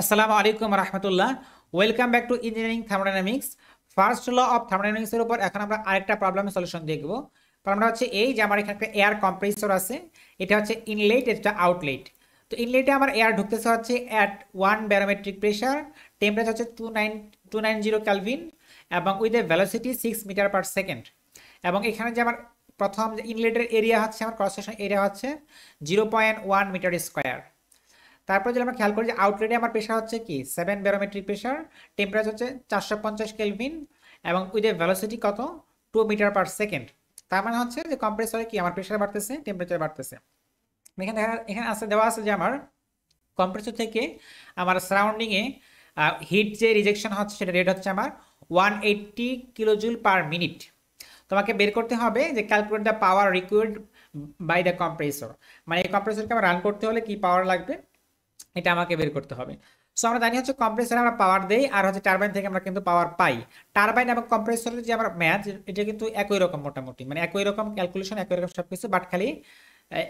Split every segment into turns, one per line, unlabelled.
আসসালামু আলাইকুম রহমতুল্লাহ welcome back to engineering thermodynamics first law of থার্মোডাইনামিক্সের উপর এখন আমরা আরেকটা প্রবলেমের সলিউশন দেখব প্রবলেমটা মানে হচ্ছে এই যে আমার এখানে একটা এয়ার কম্প্রেসর আছে এটা হচ্ছে ইনলেট এটা আউটলেট তো ইনলেটে আমার এয়ার ঢুকতেছে হচ্ছে at one barometric pressure temperature হচ্ছে two nine two nine zero kelvin এবং with a velocity six meter per second এবং এখানে যে আমার প্রথম ইনলেটের এরিয়া হচ্ছে আমার ক্রস এরিয়া হচ্ছে zero point one meter square তারপরে যদি আমরা খেয়াল করি যে আউটলেটে আমার প্রেশার হচ্ছে কি সেভেন ব্যারোমেট্রিক প্রেশার টেম্পারেচার হচ্ছে চারশো পঞ্চাশ কেলভিন এবং উইথ এ ভ্যালোসিটি কত টু মিটার পার সেকেন্ড তার মানে হচ্ছে যে কম্প্রেসরে কি আমার প্রেশার বাড়তেছে টেম্পারেচার বাড়তেছে এখানে দেখা এখানে আসতে দেওয়া আছে যে আমার কম্প্রেসর থেকে আমার সারাউন্ডিংয়ে হিট যে রিজেকশন হচ্ছে সেটা রেট হচ্ছে আমার one eighty kilojoule per minute তোমাকে বের করতে হবে যে calculate the power required by the compressor মানে এই কম্প্রেসরকে আমার রান করতে হলে কি পাওয়ার লাগবে এটা আমাকে বের করতে হবে সো আমরা জানি হচ্ছে কম্প্রেসরে আমরা পাওয়ার দেই আর হচ্ছে টারবাইন থেকে আমরা কিন্তু পাওয়ার পাই টারবাইন এবং কম্প্রেসরের যে আমার ম্যাচ এটা কিন্তু একই রকম মোটামুটি মানে একই রকম ক্যালকুলেশন একই রকম সব কিছু বাট খালি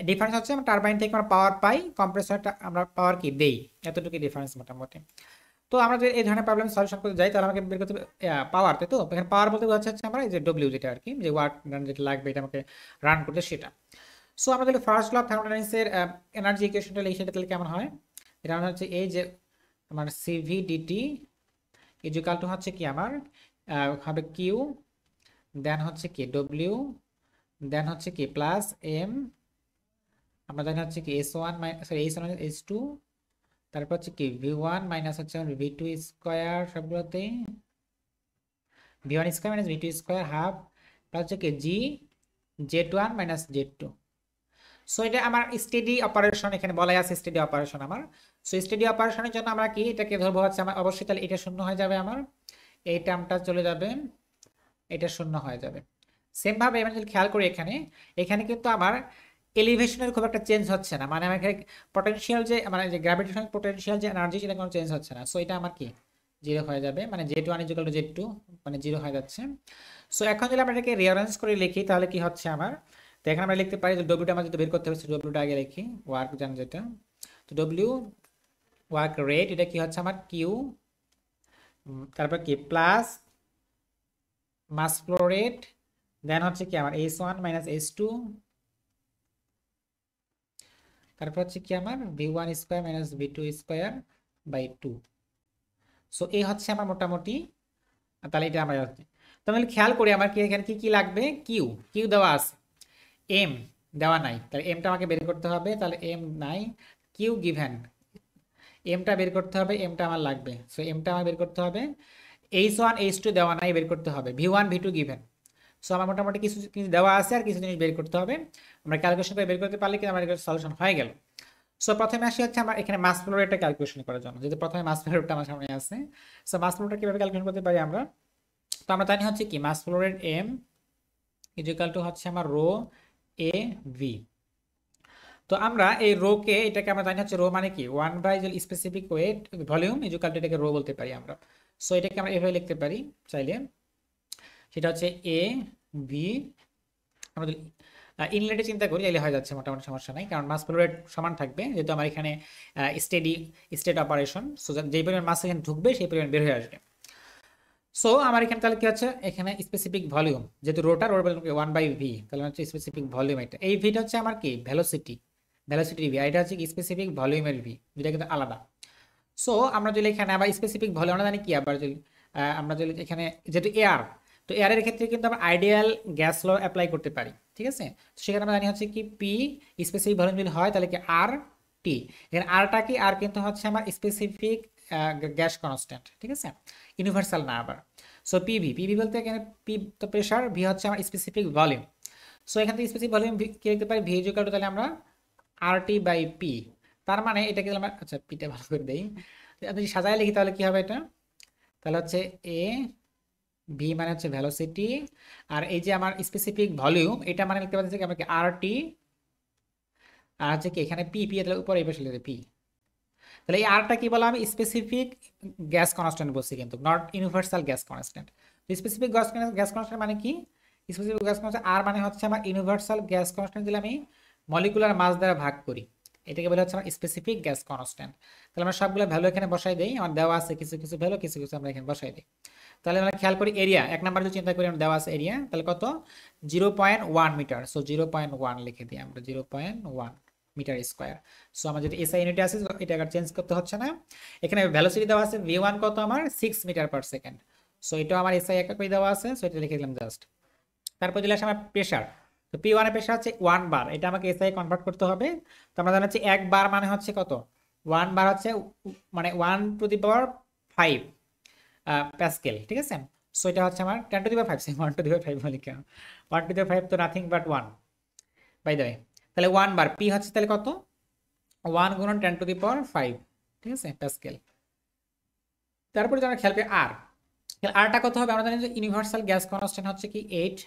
ডিফারেন্স হচ্ছে আমরা টারবাইন থেকে আমরা পাওয়ার পাই কম্প্রেসরটা আমরা পাওয়ার কি দেই এতটুকু ডিফারেন্স মোটামুটি তো আমরা যদি এই ধরনের প্রবলেম সলিউশন করতে যাই তাহলে আমাকে বের করতে পাওয়ার তাই তো এখানে পাওয়ার বলতে বোঝাচ্ছে হচ্ছে আমরা এই যে ডব্লিউ যেটা আর কি যে ওয়াট যেটা লাগবে এটা আমাকে রান করতে সেটা সো আমরা তাহলে ফার্স্ট ল অফ থার্মোডাইনামিক্সের এনার্জি ইকুয়েশনটা লিখে তাহলে কেমন হয় এটা মানে হচ্ছে এই যে আমার মানে সিভিডিটি ইজুকাল টু হচ্ছে কি আমার হবে কিউ দেন হচ্ছে কি ডব্লিউ দেন হচ্ছে কি প্লাস এম আমরা জানি হচ্ছে কি S one sorry S one S two তারপর হচ্ছে কি ভি ওয়ান মাইনাস হচ্ছে আমার ভি টু স্কোয়ার সবগুলোতেই V one square minus V two square half plus হচ্ছে কি G Z one minus Z two so এটা আমার স্টেডি অপারেশন এখানে বলাই আছে স্টেডি অপারেশন আমার সো স্টেডি অপারেশনের জন্য আমরা কি এটাকে ধরবো হচ্ছে আমার অবশ্যই তাহলে এটা শূন্য হয়ে যাবে আমার এই টার্মটা চলে যাবে এটা শূন্য হয়ে যাবে সেমভাবে আমি যদি খেয়াল করি এখানে এখানে কিন্তু আমার এলিভেশনের খুব একটা চেঞ্জ হচ্ছে না মানে আমার পটেন্সিয়াল যে মানে যে গ্র্যাভিটেশন পটেন্সিয়াল যে এনার্জি সেটা কোনো চেঞ্জ হচ্ছে না সো এটা আমার কি জিরো হয়ে যাবে মানে জে টু আনিজিক্যাল টু জে টু মানে জিরো হয়ে যাচ্ছে সো এখন যদি আমরা এটাকে রিয়ারেঞ্জ করে লিখি তাহলে কি হচ্ছে আমার এখানে আমরা লিখতে পারি যে ডব্লিউটা আমার আমাদের বের করতে হবে ডব্লিউটা আগে লিখি ওয়ার্ক জান যেটা তো ডব্লিউ ওয়ার্ক রেট এটা কি হচ্ছে আমার কিউ তারপর কি plus mass flow rate then হচ্ছে কি আমার H one minus H two তারপর হচ্ছে কি আমার V one square minus V two square by two so এই হচ্ছে আমার মোটামুটি তাহলে এটা আমার হচ্ছে তাহলে খেয়াল করি আমার কি এখানে কি কি লাগবে কিউ কিউ দেওয়া আছে এম দেওয়া নাই তাহলে এমটা আমাকে বের করতে হবে তাহলে এম নাই কিউ গিভেন এমটা বের করতে হবে এমটা আমার লাগবে সো এমটা আমার বের করতে হবে এইচ ওয়ান এইচ টু দেওয়া নাই বের করতে হবে V one V two given so আমার মোটামুটি কিছু কিছু দেওয়া আছে আর কিছু জিনিস বের করতে হবে আমরা ক্যালকুলেশন করে বের করতে পারলে কিন্তু আমার সলিউশন হয়ে গেল সো প্রথমে আসি হচ্ছে আমার এখানে মাস ফ্লোর ক্যালকুলেশন করার জন্য যদি প্রথমে মাস ফ্লোরটা আমার সামনে আছে সো মাস ফ্লোরটা কীভাবে ক্যালকুলেশন করতে পারি আমরা তো আমরা জানি হচ্ছে কি মাস ফ্লোরের এম ইজুকাল টু হচ্ছে আমার রো এ ভি তো আমরা এই রোকে এটাকে আমরা জানি হচ্ছে রো মানে কি one by specific weight volume ইজুকাল এটাকে রো বলতে পারি আমরা সো এটাকে আমরা এভাবে লিখতে পারি চাইলে সেটা হচ্ছে এ ভি আমরা ইনলেটে চিন্তা করি এলে হয়ে যাচ্ছে মোটামুটি সমস্যা নাই কারণ মাস ফ্লো রেট সমান থাকবে যেহেতু আমার এখানে স্টেডি স্টেট অপারেশন সো যেই পরিমাণ মাছ এখানে ঢুকবে সেই পরিমাণ বের হয়ে আসবে সো আমার এখানে তাহলে কি হচ্ছে এখানে স্পেসিফিক ভলিউম যেহেতু রোটার ওর বলুন ওয়ান বাই ভি তাহলে হচ্ছে স্পেসিফিক ভলিউম এটা এই ভিটা হচ্ছে আমার কি ভ্যালোসিটি ভ্যালোসিটি ভি এটা হচ্ছে স্পেসিফিক ভলিউমের ভি দুটা কিন্তু আলাদা সো আমরা যদি এখানে আবার স্পেসিফিক ভলিউম আমরা জানি কি আবার যদি আমরা যদি এখানে যেহেতু এয়ার তো এয়ারের ক্ষেত্রে কিন্তু আমরা আইডিয়াল গ্যাস ল অ্যাপ্লাই করতে পারি ঠিক আছে সেখানে আমরা জানি হচ্ছে কি পি স্পেসিফিক ভলিউম যদি হয় তাহলে কি আর টি এখানে আরটা কি আর কিন্তু হচ্ছে আমার স্পেসিফিক গ্যাস কনস্ট্যান্ট ঠিক আছে ইউনিভার্সাল না আবার সো পিভি পিভি বলতে এখানে পি তো প্রেশার ভি হচ্ছে আমার স্পেসিফিক ভলিউম সো এখান থেকে স্পেসিফিক ভলিউম কী লিখতে পারি ভি ইজুকাল টু তাহলে আমরা আরটি বাই পি তার মানে এটাকে আমরা আচ্ছা পিটা ভালো করে দেই আমি যদি সাজায় লিখি তাহলে কি হবে এটা তাহলে হচ্ছে এ ভি মানে হচ্ছে ভ্যালোসিটি আর এই যে আমার স্পেসিফিক ভলিউম এটা মানে লিখতে পারছি আমরা কি আরটি আর হচ্ছে কি এখানে পি পি তাহলে উপরে এই পাশে লিখে পি তাহলে এই আরটা কি বললাম স্পেসিফিক গ্যাস কনস্ট্যান্ট বলছি কিন্তু not universal gas constant specific gas gas constant মানে কি স্পেসিফিক গ্যাস কনস্ট্যান্ট আর মানে হচ্ছে আমার ইউনিভার্সাল গ্যাস কনস্ট্যান্ট যদি আমি মলিকুলার মাস দ্বারা ভাগ করি এটাকে বলে হচ্ছে আমার স্পেসিফিক গ্যাস কনস্ট্যান্ট তাহলে আমরা সবগুলো ভ্যালু এখানে বসাই দিই আমার দেওয়া আছে কিছু কিছু ভ্যালু কিছু কিছু আমরা এখানে বসাই দিই তাহলে আমরা খেয়াল করি এরিয়া এক নাম্বার যদি চিন্তা করি আমরা দেওয়া আছে এরিয়া তাহলে কত zero point one meter so zero point one লিখে দিই আমরা zero point one meter square so আমার যদি এসআই ইউনিট আছে এটা চেঞ্জ করতে হচ্ছে না এখানে ভ্যালোসিটি দেওয়া আছে ভি ওয়ান কত আমার six meter per second so এটাও আমার এসআই একা করে দেওয়া আছে সো এটা লিখে দিলাম জাস্ট তারপর চলে আসে আমার প্রেশার তো পি ওয়ানের প্রেশার হচ্ছে ওয়ান বার এটা আমাকে এসআই কনভার্ট করতে হবে তো আমরা জানা হচ্ছে এক বার মানে হচ্ছে কত ওয়ান বার হচ্ছে মানে one to the power five pascal ঠিক আছে সো এটা হচ্ছে আমার ten to the power five one to the power five বলি কেন ওয়ান টু দি ফাইভ তো nothing but one by the way তাহলে ওয়ান বার পি হচ্ছে তাহলে কত ওয়ান গুণন ten to the power five ঠিক আছে স্কেল তারপরে যেন খেয়াল করি আর আরটা কত হবে আমরা জানি যে ইউনিভার্সাল গ্যাস কনস্ট্যান্ট হচ্ছে কি eight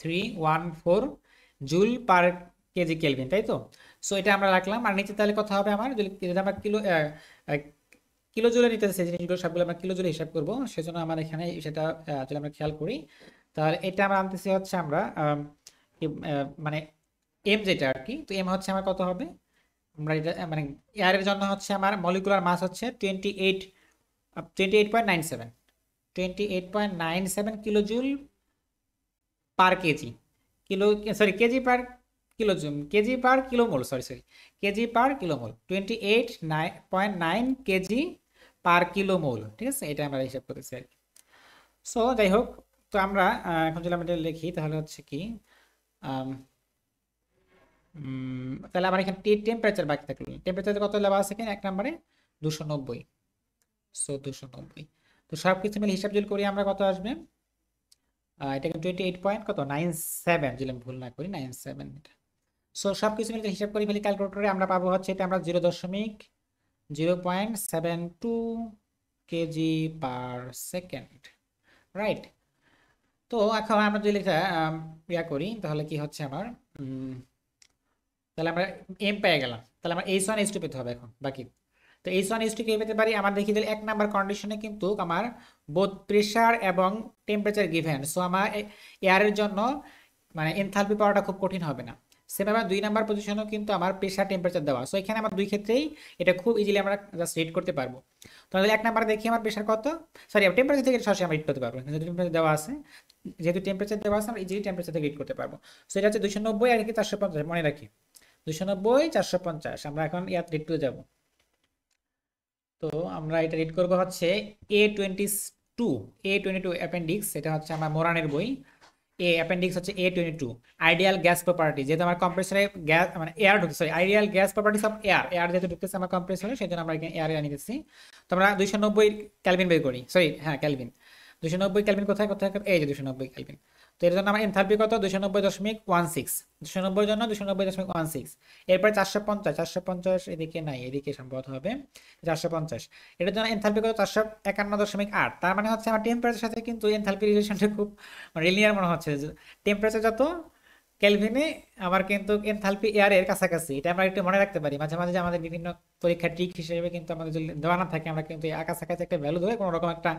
three one four joule per kg kelvin তাই তো সো এটা আমরা রাখলাম আর নিচে তাহলে কথা হবে আমার যদি আমরা কিলো কিলো জুলে নিতে সেই জিনিসগুলো সবগুলো আমরা কিলো জুলে হিসাব করবো সেজন্য আমার এখানে সেটা যদি আমরা খেয়াল করি তাহলে এটা আমরা আনতেছি হচ্ছে আমরা মানে এম যেটা আর কি তো এম হচ্ছে আমার কত হবে আমরা এটা মানে এয়ারের জন্য হচ্ছে আমার মলিকুলার মাস হচ্ছে twenty eight twenty eight point nine seven twenty eight point nine seven kilojoule per kg kilo sorry kg per kilo kg per kilomole sorry sorry kg per kilomole twenty eight nine point nine kg per kilomole ঠিক আছে এটা আমরা হিসাব করেছি আর কি so যাই হোক তো আমরা এখন যদি আমরা এটা লিখি তাহলে হচ্ছে কি তাহলে আমার এখানে টেম্পারেচার বাকি থাকলো টেম্পারেচার কত লেভা আছে এখানে এক নম্বরে দুশো নব্বই সো দুশো নব্বই তো সব কিছু মিলে হিসাব যদি করি আমরা কত আসবে এটা টোয়েন্টি এইট পয়েন্ট কত নাইন সেভেন যদি আমি ভুল না করি নাইন সেভেন এটা সো সব কিছু মিলে হিসাব করি ফেলি ক্যালকুলেটরে আমরা পাবো হচ্ছে এটা আমরা জিরো দশমিক zero point seven two kg per second right তো এখন আমরা যদি লেখা ইয়া করি তাহলে কি হচ্ছে আমার তাহলে আমরা এম পেয়ে গেলাম তাহলে আমরা এইচ ওয়ান এইচ টু পেতে হবে এখন বাকি তো এইচ ওয়ান এইচ টু কে পেতে পারি আমার দেখি দিলে এক নাম্বার কন্ডিশনে কিন্তু আমার বোধ প্রেশার এবং টেম্পারেচার গিভেন সো আমার এয়ারের জন্য মানে এনথালপি পাওয়াটা খুব কঠিন হবে না সেভাবে দুই নাম্বার পজিশনও কিন্তু আমার প্রেশার টেম্পারেচার দেওয়া সো এখানে আমার দুই ক্ষেত্রেই এটা খুব ইজিলি আমরা জাস্ট রিড করতে পারবো তাহলে এক নাম্বার দেখি আমার প্রেশার কত সরি টেম্পারেচার থেকে সরাসরি আমরা রিড করতে পারবো যেহেতু টেম্পারেচার দেওয়া আছে যেহেতু টেম্পারেচার দেওয়া আছে আমরা ইজিলি টেম্পারেচার থেকে রিড করতে পারবো সো এটা হচ্ছে দুশো নব্বই আর কি চারশো পঞ্চাশ মনে রাখি দুশো নব্বই চারশো পঞ্চাশ আমরা এখন ইয়াত রিড টু যাব তো আমরা এটা রিড করবো হচ্ছে A twenty two A twenty two appendix এটা হচ্ছে আমার মোরানের বই এ অ্যাপেন্ডিক্স হচ্ছে A twenty two ideal gas property যেহেতু আমার কম্প্রেসরে গ্যাস মানে এয়ার ঢুকছে sorry ideal gas properties of air air যেহেতু ঢুকতেছে আমার কম্প্রেসরে সেই জন্য আমরা এখানে এয়ারে আনিতেছি তো আমরা দুশো নব্বই ক্যালভিন বের করি সরি হ্যাঁ ক্যালভিন দুশো নব্বই ক্যালভিন কোথায় কোথায় এই যে দুশো নব্বই ক্যালভিন তো এর জন্য আমার এনথালপি কত দুশো নব্বই দশমিক ওয়ান সিক্স দুশো নব্বই জন্য দুশো নব্বই দশমিক ওয়ান সিক্স এরপরে চারশো পঞ্চাশ চারশো পঞ্চাশ এদিকে নাই এদিকে সম্ভবত হবে চারশো পঞ্চাশ এটার জন্য এনথালপি কত চারশো একান্ন দশমিক আট তার মানে হচ্ছে আমার টেম্পারেচার সাথে কিন্তু এনথালপি রিলেশনটা খুব রিলিয়ার মানে মনে হচ্ছে টেম্পারেচার যত ক্যালভিনে আমার কিন্তু এনথালপি এয়ারের কাছাকাছি এটা আমরা একটু মনে রাখতে পারি মাঝে মাঝে আমাদের বিভিন্ন পরীক্ষা ট্রিক হিসেবে কিন্তু আমাদের যদি দেওয়া না থাকে আমরা কিন্তু কাছাকাছি একটা ভ্যালু ধরে কোনো রকম একটা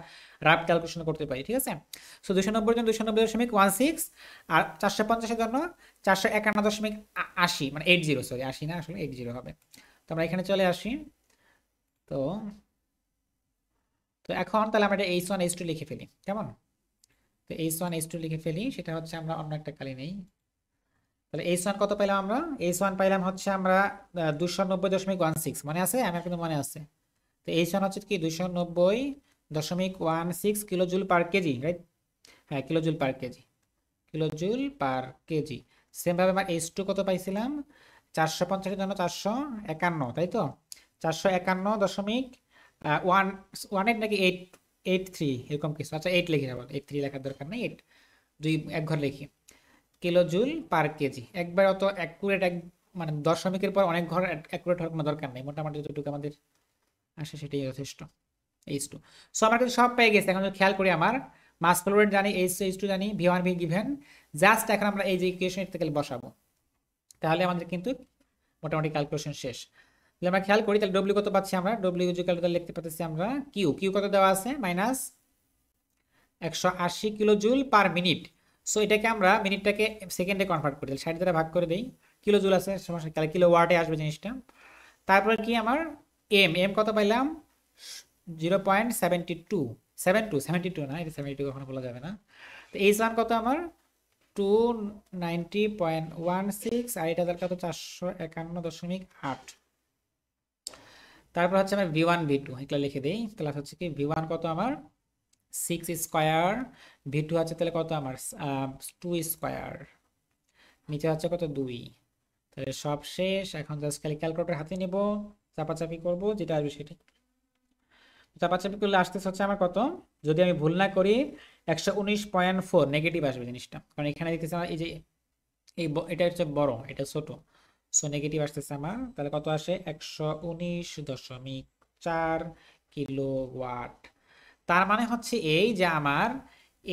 রাফ ক্যালকুলেশন করতে পারি ঠিক আছে সো দুশো নব্বই জন দুশো নব্বই দশমিক ওয়ান সিক্স আর চারশো পঞ্চাশের জন্য চারশো একান্ন দশমিক আশি মানে এইট জিরো সরি আশি না আসলে এইট জিরো হবে তো আমরা এখানে চলে আসি তো তো এখন তাহলে আমরা এটা এইচ ওয়ান এইচ টু লিখে ফেলি কেমন তো এইচ ওয়ান এইচ টু লিখে ফেলি সেটা হচ্ছে আমরা অন্য একটা কালি নেই তাহলে এইচ ওয়ান কত পেলাম আমরা এইস ওয়ান পাইলাম হচ্ছে আমরা দুশো নব্বই দশমিক ওয়ান সিক্স মনে আছে আমার কিন্তু মনে আছে তো এইচ ওয়ান হচ্ছে কি দুশো নব্বই দশমিক one six kilojoule per kg right হ্যাঁ kilojoule per kg kilojoule per kg সেমভাবে আমার এইচ টু কত পাইছিলাম চারশো পঞ্চাশের জন্য চারশো একান্ন তাই তো চারশো একান্ন দশমিক ওয়ান ওয়ান এইট নাকি এইট এইট থ্রি এরকম কিছু আচ্ছা এইট লিখে যাবো এইট থ্রি লেখার দরকার নেই এইট দুই এক ঘর লিখি কিলোজুল পার কেজি একবার অত অ্যাকুরেট এক মানে দশমিকের পর অনেক ঘর অ্যাকুরেট হওয়ার কোনো দরকার নেই মোটামুটি যতটুকু আমাদের আসে সেটাই যথেষ্ট এইচ টু সো আমার কিন্তু সব পেয়ে গেছে এখন খেয়াল করি আমার মাস ফ্লোরেট জানি এইচ এইচ টু জানি V one V given just এখন আমরা এই যে ইকুয়েশন ইত্যাদি বসাবো তাহলে আমাদের কিন্তু মোটামুটি ক্যালকুলেশন শেষ তাহলে আমরা খেয়াল করি তাহলে ডব্লিউ কত পাচ্ছি আমরা ডব্লিউ ক্যালকুলে লিখতে পাচ্ছি আমরা কিউ কিউ কত দেওয়া আছে মাইনাস একশো আশি kilo joule per minute so এটাকে আমরা মিনিটটাকে সেকেন্ডে কনভার্ট করে দিই ষাট দ্বারা ভাগ করে দিই কিলো জুল আছে সমস্যা তাহলে কিলো ওয়াটে আসবে জিনিসটা তারপরে কি আমার এম এম কত পাইলাম zero point seventy two seven two seventy two না এটা সেভেন্টি টু কখনো বলা যাবে না তো এইচ ওয়ান কত আমার two ninety point one six আর এটা দরকার চারশো একান্ন দশমিক আট তারপর হচ্ছে আমার ভি ওয়ান ভি টু এগুলো লিখে দিই ক্লাস হচ্ছে কি ভি ওয়ান কত আমার সিক্স স্কোয়ার ভি টু আছে তাহলে কত আমার টু স্কোয়ার নিচে আছে কত দুই তাহলে সব শেষ এখন জাস্ট খালি ক্যালকুলেটার হাতে নেব চাপাচাপি করব যেটা আসবে সেটা চাপাচাপি করলে আসতেছে হচ্ছে আমার কত যদি আমি ভুল না করি একশো উনিশ পয়েন্ট ফোর নেগেটিভ আসবে জিনিসটা কারণ এখানে দেখতেছি আমার এই যে এই এটা হচ্ছে বড় এটা ছোট সো নেগেটিভ আসতেছে আমার তাহলে কত আসে একশো উনিশ দশমিক চার কিলো ওয়াট তার মানে হচ্ছে এই যে আমার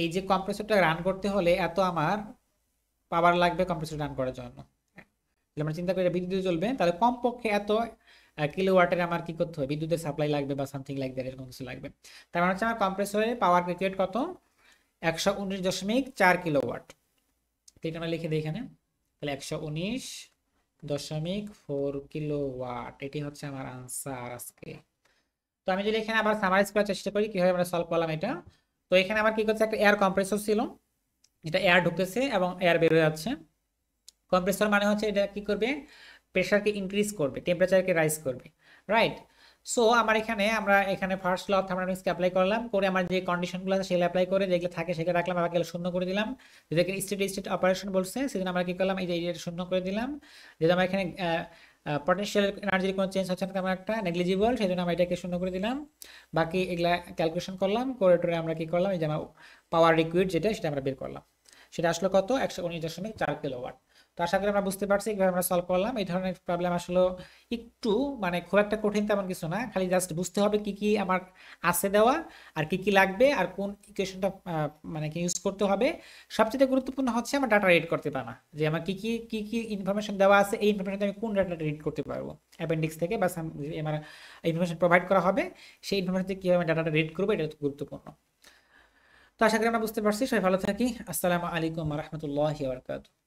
এই যে কম্প্রেসরটা রান করতে হলে এত আমার পাওয়ার লাগবে কম্প্রেসর রান করার জন্য আমরা চিন্তা করি বিদ্যুৎ চলবে তাহলে কমপক্ষে এত কিলোওয়াটের আমার কি করতে হবে বিদ্যুতের সাপ্লাই লাগবে বা সামথিং লাইক এরকম কিছু লাগবে তার মানে হচ্ছে আমার কম্প্রেসরের পাওয়ার ক্রিকেট কত একশো উনিশ দশমিক চার কিলোওয়াট এটা আমরা লিখে দিই এখানে তাহলে একশো উনিশ দশমিক ফোর কিলোওয়াট এটি হচ্ছে আমার আনসার আজকে আমি যদি এখানে আবার সামারাইজ করার চেষ্টা করি কীভাবে আমরা সলভ করলাম এটা তো এখানে আমার কী করছে একটা এয়ার কম্প্রেসর ছিল এটা এয়ার ঢুকতেছে এবং এয়ার বের হয়ে যাচ্ছে কম্প্রেসর মানে হচ্ছে এটা কি করবে প্রেশারকে ইনক্রিজ করবে টেম্পারেচারকে রাইজ করবে রাইট সো আমার এখানে আমরা এখানে ফার্স্ট ল অফ থার্মোডাইনামিক্সকে অ্যাপ্লাই করলাম করে আমার যে কন্ডিশনগুলো আছে সেগুলো অ্যাপ্লাই করে যেগুলো থাকে সেগুলো রাখলাম আবার গেলে শূন্য করে দিলাম যেটাকে স্টেট স্টেট অপারেশন বলছে সেদিন আমরা কী করলাম এই যে শূন্য করে দিলাম যেটা আমরা এখানে পটেন্সিয়াল এনার্জির কোনো চেঞ্জ হচ্ছে না তেমন একটা নেগলিজিবল সেই জন্য আমরা এটাকে শূন্য করে দিলাম বাকি এগুলা ক্যালকুলেশন করলাম করে টোরে আমরা কি করলাম এই যে আমরা পাওয়ার রিকুইড যেটা সেটা আমরা বের করলাম সেটা আসলো কত একশো উনিশ দশমিক চার কিলোওয়াট তো আশা করি আমরা বুঝতে পারছি এইভাবে আমরা সলভ করলাম এই ধরনের প্রবলেম আসলে একটু মানে খুব একটা কঠিন তেমন কিছু না খালি জাস্ট বুঝতে হবে কি কি আমার আছে দেওয়া আর কি কি লাগবে আর কোন ইকুয়েশনটা মানে কি ইউজ করতে হবে সবচেয়ে গুরুত্বপূর্ণ হচ্ছে আমার ডাটা রিড করতে পারা যে আমার কি কি কি কি ইনফরমেশন দেওয়া আছে এই ইনফরমেশনটা আমি কোন ডাটা রিড করতে পারবো অ্যাপেন্ডিক্স থেকে বা আমার ইনফরমেশন প্রোভাইড করা হবে সেই ইনফরমেশন থেকে কীভাবে আমি ডাটাটা রিড করবো এটা গুরুত্বপূর্ণ তো আশা করি আমরা বুঝতে পারছি সবাই ভালো থাকি আসসালামু আলাইকুম রহমতুল্লাহ বরকাত